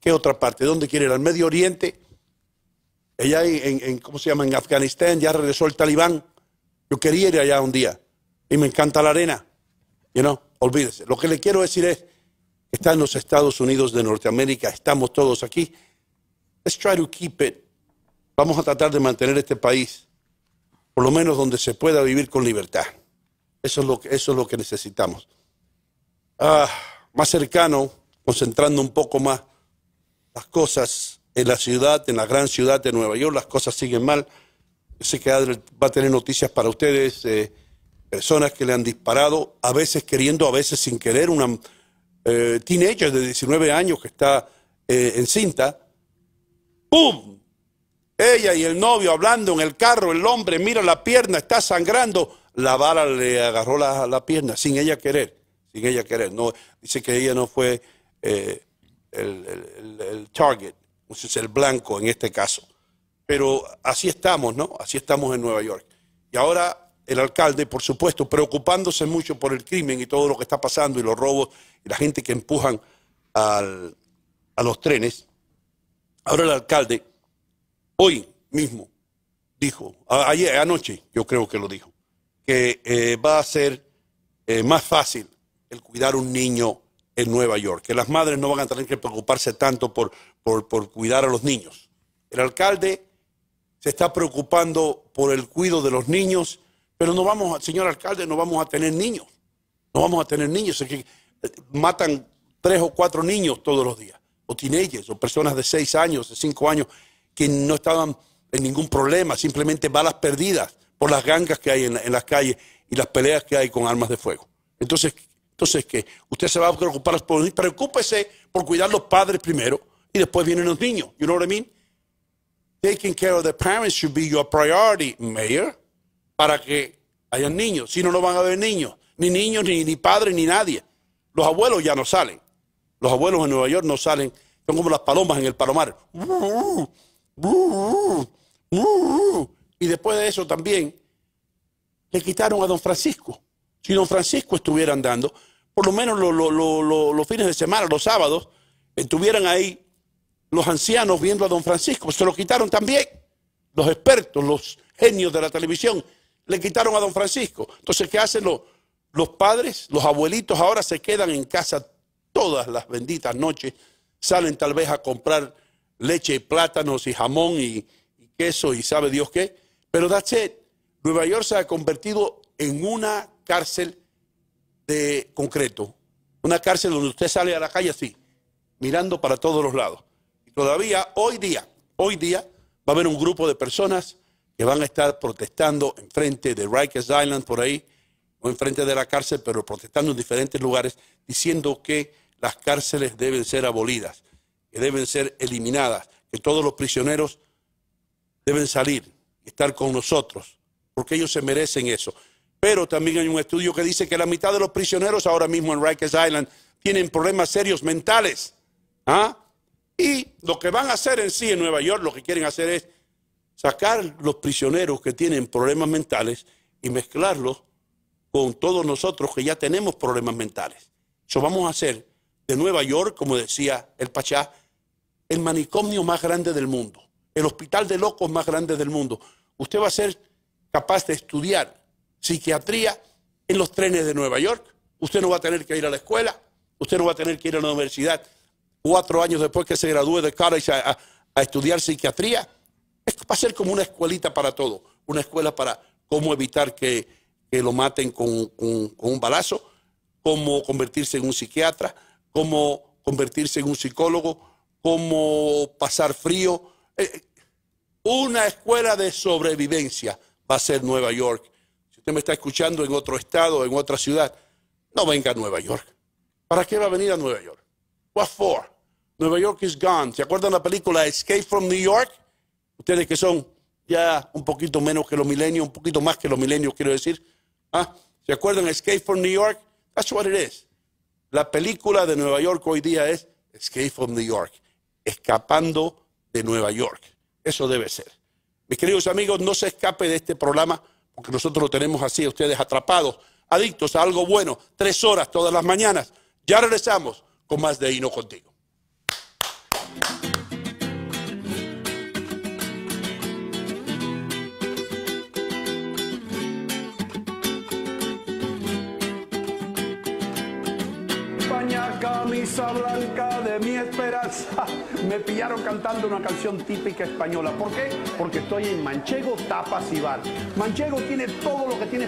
¿Qué otra parte? ¿Dónde quiere ir? ¿Al Medio Oriente? Ella en, ¿cómo se llama? En Afganistán ya regresó el talibán. Yo quería ir allá un día. Y me encanta la arena. You know, olvídese. Lo que le quiero decir es, está en los Estados Unidos de Norteamérica, estamos todos aquí. Let's try to keep it. Vamos a tratar de mantener este país, por lo menos donde se pueda vivir con libertad. Eso es lo que, eso es lo que necesitamos. Ah, más cercano, concentrando un poco más las cosas en la ciudad, en la gran ciudad de Nueva York, las cosas siguen mal. Yo sé que va a tener noticias para ustedes, eh, personas que le han disparado, a veces queriendo, a veces sin querer, una eh, de 19 años que está eh, en cinta. ¡Pum! Ella y el novio hablando en el carro, el hombre mira la pierna, está sangrando, la bala le agarró la, la pierna sin ella querer, sin ella querer. No, dice que ella no fue eh, el, target, es el blanco en este caso. Pero así estamos, ¿no? Así estamos en Nueva York. Y ahora el alcalde, por supuesto, preocupándose mucho por el crimen y todo lo que está pasando y los robos y la gente que empujan a los trenes. Ahora el alcalde, hoy mismo, dijo, ayer, anoche yo creo que lo dijo, que eh, va a ser eh, más fácil el cuidar un niño en Nueva York, que las madres no van a tener que preocuparse tanto por, por, cuidar a los niños. El alcalde se está preocupando por el cuidado de los niños, pero no vamos, señor alcalde, no vamos a tener niños. No vamos a tener niños. Es que eh, matan tres o cuatro niños todos los días, o teenagers, o personas de seis años, de cinco años, que no estaban en ningún problema, simplemente balas perdidas por las gangas que hay en, en las calles y las peleas que hay con armas de fuego. Entonces, entonces, ¿qué? Usted se va a preocupar por Preocúpese por cuidar a los padres primero y después vienen los niños. You know what I mean? Taking care of the parents should be your priority, Mayor, para que hayan niños. Si no, no van a haber niños. Ni niños, ni, ni padres, ni nadie. Los abuelos ya no salen. Los abuelos en Nueva York no salen. Son como las palomas en el palomar. Y después de eso también le quitaron a don Francisco. Si don Francisco estuviera andando, por lo menos los fines de semana, los sábados, estuvieran ahí los ancianos viendo a don Francisco. Se lo quitaron también los expertos, los genios de la televisión. Le quitaron a don Francisco. Entonces, ¿qué hacen los, los padres? Los abuelitos ahora se quedan en casa todas las benditas noches. Salen tal vez a comprar leche y plátanos y jamón y, queso y sabe Dios qué. Pero that's Nueva York se ha convertido en una cárcel de concreto. Una cárcel donde usted sale a la calle así, mirando para todos los lados. Y todavía hoy día, hoy día, va a haber un grupo de personas que van a estar protestando enfrente de Rikers Island por ahí, o enfrente de la cárcel, pero protestando en diferentes lugares, diciendo que las cárceles deben ser abolidas, que deben ser eliminadas, que todos los prisioneros deben salir y estar con nosotros, porque ellos se merecen eso. Pero también hay un estudio que dice que la mitad de los prisioneros ahora mismo en Rikers Island tienen problemas serios mentales. ¿ah? Y lo que van a hacer en sí en Nueva York, lo que quieren hacer es sacar los prisioneros que tienen problemas mentales y mezclarlos con todos nosotros que ya tenemos problemas mentales. Eso vamos a hacer de Nueva York, como decía el Pachá, el manicomio más grande del mundo, el hospital de locos más grande del mundo. Usted va a ser capaz de estudiar psiquiatría en los trenes de Nueva York. Usted no va a tener que ir a la escuela, usted no va a tener que ir a la universidad cuatro años después que se gradúe de college a, estudiar psiquiatría. Esto va a ser como una escuelita para todo, una escuela para cómo evitar que, lo maten con, con un balazo, cómo convertirse en un psiquiatra, cómo convertirse en un psicólogo, cómo pasar frío. Eh, eh, una escuela de sobrevivencia va a ser Nueva York me está escuchando en otro estado, en otra ciudad, no venga a Nueva York. ¿Para qué va a venir a Nueva York? What for? Nueva York is gone. ¿Se acuerdan la película Escape from New York? Ustedes que son ya un poquito menos que los milenios, un poquito más que los milenios, quiero decir. ¿Ah? ¿Se acuerdan Escape from New York? That's what it is. La película de Nueva York hoy día es Escape from New York, escapando de Nueva York. Eso debe ser. Mis queridos amigos, no se escape de este programa porque nosotros lo tenemos así, ustedes atrapados, adictos a algo bueno, tres horas todas las mañanas. Ya regresamos con más de Hino Contigo. blanca de mi esperanza. Me pillaron cantando una canción típica española. ¿Por qué? Porque estoy en Manchego Tapas y Bar. Manchego tiene todo lo que tiene